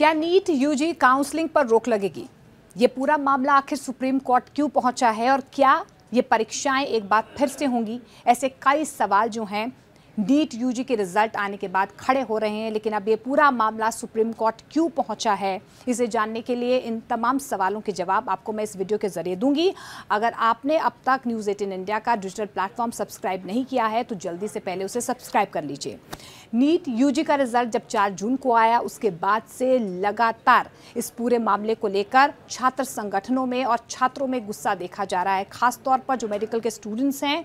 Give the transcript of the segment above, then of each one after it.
क्या NEET UG counselling पर रोक लगेगी ये पूरा मामला आखिर सुप्रीम कोर्ट क्यों पहुंचा है और क्या ये परीक्षाएं एक बार फिर से होंगी ऐसे कई सवाल जो हैं नीट यूजी के रिजल्ट आने के बाद खड़े हो रहे हैं लेकिन अब ये पूरा मामला सुप्रीम कोर्ट क्यों पहुंचा है इसे जानने के लिए इन तमाम सवालों के जवाब आपको मैं इस वीडियो के ज़रिए दूंगी अगर आपने अब तक न्यूज़ एटीन इंडिया का डिजिटल प्लेटफॉर्म सब्सक्राइब नहीं किया है तो जल्दी से पहले उसे सब्सक्राइब कर लीजिए नीट यूजी का रिजल्ट जब चार जून को आया उसके बाद से लगातार इस पूरे मामले को लेकर छात्र संगठनों में और छात्रों में गुस्सा देखा जा रहा है खासतौर पर जो मेडिकल के स्टूडेंट्स हैं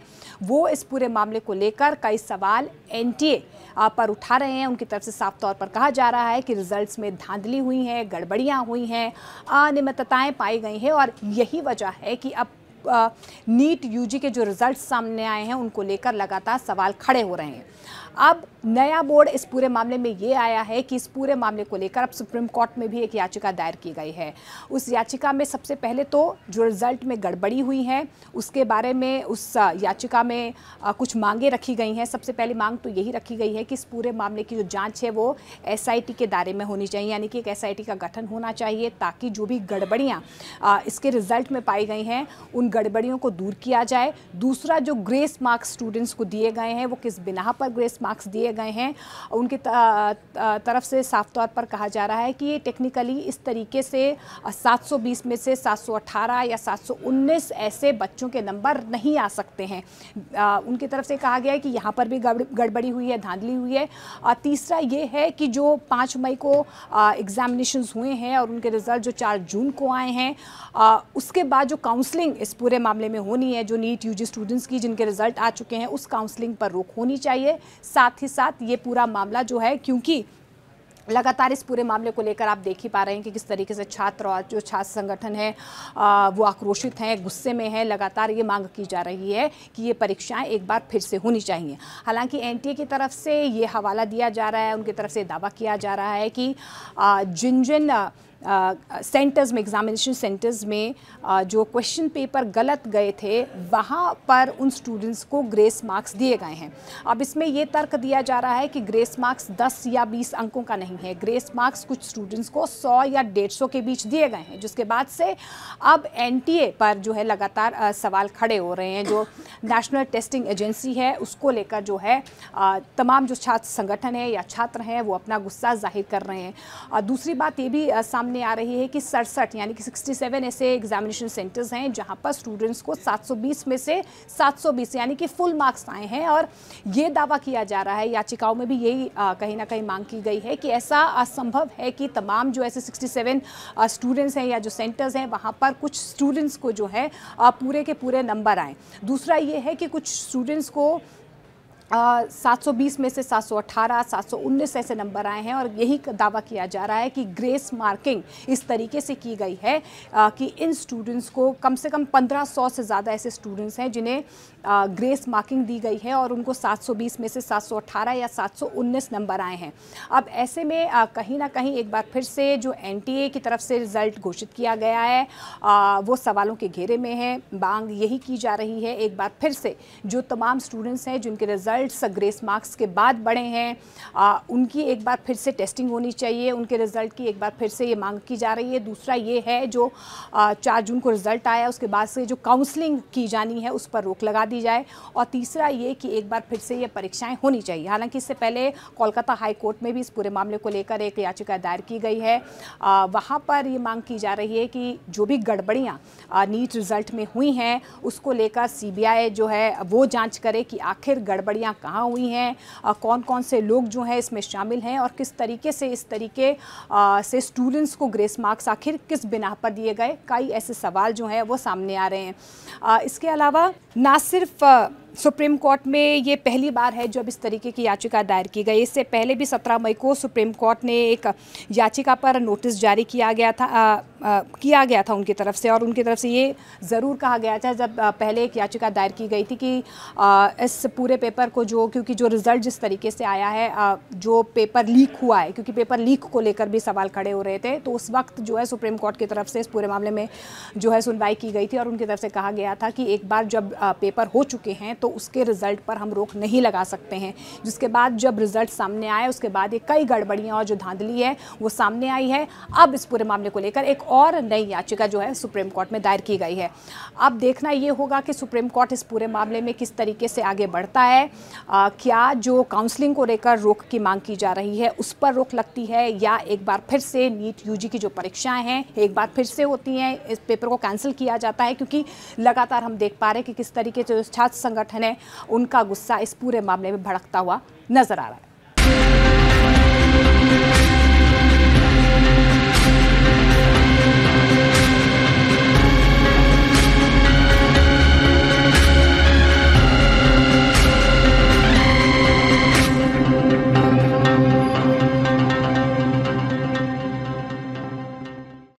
वो इस पूरे मामले को लेकर कई सवाल सवाल एनटीए पर उठा रहे हैं उनकी तरफ से साफ तौर पर कहा जा रहा है कि रिजल्ट्स में धांधली हुई हैं गड़बड़ियां हुई हैं अनियमितताएं पाई गई हैं और यही वजह है कि अब नीट यूजी के जो रिजल्ट सामने आए हैं उनको लेकर लगातार सवाल खड़े हो रहे हैं अब नया बोर्ड इस पूरे मामले में ये आया है कि इस पूरे मामले को लेकर अब सुप्रीम कोर्ट में भी एक याचिका दायर की गई है उस याचिका में सबसे पहले तो जो रिजल्ट में गड़बड़ी हुई है उसके बारे में उस याचिका में कुछ मांगे रखी गई हैं सबसे पहली मांग तो यही रखी गई है कि इस पूरे मामले की जो जाँच है वो एस के दायरे में होनी चाहिए यानी कि एक एस का गठन होना चाहिए ताकि जो भी गड़बड़ियाँ इसके रिजल्ट में पाई गई हैं उन गड़बड़ियों को दूर किया जाए दूसरा जो ग्रेस मार्क्स स्टूडेंट्स को दिए गए हैं वो किस बिना पर ग्रेस मार्क्स दिए गए हैं उनके तरफ से साफ तौर पर कहा जा रहा है कि ये टेक्निकली इस तरीके से 720 में से 718 या 719 ऐसे बच्चों के नंबर नहीं आ सकते हैं उनकी तरफ से कहा गया है कि यहाँ पर भी गड़बड़ी हुई है धांधली हुई है तीसरा ये है कि जो पाँच मई को एग्जामिनेशन हुए हैं और उनके रिज़ल्ट जो चार जून को आए हैं आ, उसके बाद जो काउंसलिंग इस पूरे मामले में होनी है जो नीट यूजी स्टूडेंट्स की जिनके रिज़ल्ट आ चुके हैं उस काउंसलिंग पर रोक होनी चाहिए साथ ही साथ साथ ये पूरा मामला जो है क्योंकि लगातार इस पूरे मामले को लेकर आप देख ही पा रहे हैं कि किस तरीके से छात्र और जो छात्र संगठन है वो आक्रोशित हैं गुस्से में हैं लगातार ये मांग की जा रही है कि ये परीक्षाएं एक बार फिर से होनी चाहिए हालांकि एनटीए की तरफ से ये हवाला दिया जा रहा है उनकी तरफ से दावा किया जा रहा है कि जिन जिन सेंटर्स में एग्ज़ामिनेशन सेंटर्स में आ, जो क्वेश्चन पेपर गलत गए थे वहाँ पर उन स्टूडेंट्स को ग्रेस मार्क्स दिए गए हैं अब इसमें ये तर्क दिया जा रहा है कि ग्रेस मार्क्स 10 या 20 अंकों का नहीं है ग्रेस मार्क्स कुछ स्टूडेंट्स को 100 या 150 के बीच दिए गए हैं जिसके बाद से अब एन पर जो है लगातार आ, सवाल खड़े हो रहे हैं जो नेशनल टेस्टिंग एजेंसी है उसको लेकर जो है आ, तमाम जो छात्र संगठन है या छात्र हैं वो अपना गुस्सा जाहिर कर रहे हैं दूसरी बात ये भी सामने सामने आ रही है कि सड़सठ यानी कि 67 ऐसे एग्जामिनेशन सेंटर्स हैं जहां पर स्टूडेंट्स को 720 में से 720 यानी कि फुल मार्क्स आए हैं और ये दावा किया जा रहा है याचिकाओं में भी यही कहीं ना कहीं मांग की गई है कि ऐसा असंभव है कि तमाम जो ऐसे सिक्सटी स्टूडेंट्स हैं या जो सेंटर्स हैं वहाँ पर कुछ स्टूडेंट्स को जो है पूरे के पूरे नंबर आएँ दूसरा ये है कि कुछ स्टूडेंट्स को सात सौ बीस में से सात सौ अठारह सात सौ उन्नीस ऐसे नंबर आए हैं और यही दावा किया जा रहा है कि ग्रेस मार्किंग इस तरीके से की गई है आ, कि इन स्टूडेंट्स को कम से कम पंद्रह सौ से ज़्यादा ऐसे स्टूडेंट्स हैं जिन्हें ग्रेस मार्किंग दी गई है और उनको सात सौ बीस में से सात सौ अट्ठारह या सात सौ उन्नीस नंबर आए हैं अब ऐसे में आ, कहीं ना कहीं एक बार फिर से जो एन टी ए की तरफ से रिज़ल्ट घोषित किया गया है आ, वो सवालों के घेरे में है मांग यही की जा रही है एक बार फिर से जो तमाम स्टूडेंट्स हैं जिनके रिज़ल्ट रिजल्ट्स ग्रेस मार्क्स के बाद बढ़े हैं आ, उनकी एक बार फिर से टेस्टिंग होनी चाहिए उनके रिज़ल्ट की एक बार फिर से ये मांग की जा रही है दूसरा ये है जो चार जून को रिज़ल्ट आया उसके बाद से जो काउंसलिंग की जानी है उस पर रोक लगा दी जाए और तीसरा ये कि एक बार फिर से ये परीक्षाएँ होनी चाहिए हालांकि इससे पहले कोलकाता हाई कोर्ट में भी इस पूरे मामले को लेकर एक याचिका दायर की गई है वहाँ पर ये मांग की जा रही है कि जो भी गड़बड़ियाँ नीट रिज़ल्ट में हुई हैं उसको लेकर सी जो है वो जाँच करे कि आखिर गड़बड़ियाँ गलतियां कहाँ हुई हैं कौन कौन से लोग जो हैं इसमें शामिल हैं और किस तरीके से इस तरीके से स्टूडेंट्स को ग्रेस मार्क्स आखिर किस बिना पर दिए गए कई ऐसे सवाल जो हैं वो सामने आ रहे हैं इसके अलावा ना सिर्फ सुप्रीम कोर्ट में ये पहली बार है जब इस तरीके की याचिका दायर की गई इससे पहले भी सत्रह मई को सुप्रीम कोर्ट ने एक याचिका पर नोटिस जारी किया गया था आ, आ, किया गया था उनकी तरफ से और उनकी तरफ से ये ज़रूर कहा गया था जब पहले एक याचिका दायर की गई थी कि आ, इस पूरे पेपर को जो क्योंकि जो रिज़ल्ट जिस तरीके से आया है आ, जो पेपर लीक हुआ है क्योंकि पेपर लीक को लेकर भी सवाल खड़े हो रहे थे तो उस वक्त जो है सुप्रीम कोर्ट की तरफ से इस पूरे मामले में जो है सुनवाई की गई थी और उनकी तरफ से कहा गया था कि एक बार जब पेपर हो चुके हैं तो तो उसके रिज़ल्ट पर हम रोक नहीं लगा सकते हैं जिसके बाद जब रिज़ल्ट सामने आए उसके बाद ये कई गड़बड़ियाँ और जो धांधली है वो सामने आई है अब इस पूरे मामले को लेकर एक और नई याचिका जो है सुप्रीम कोर्ट में दायर की गई है अब देखना ये होगा कि सुप्रीम कोर्ट इस पूरे मामले में किस तरीके से आगे बढ़ता है आ, क्या जो काउंसलिंग को लेकर रोक की मांग की जा रही है उस पर रोक लगती है या एक बार फिर से नीट यू की जो परीक्षाएं हैं एक बार फिर से होती हैं इस पेपर को कैंसिल किया जाता है क्योंकि लगातार हम देख पा रहे हैं कि किस तरीके से छात्र संगठन समर्थन है उनका गुस्सा इस पूरे मामले में भड़कता हुआ नजर आ रहा है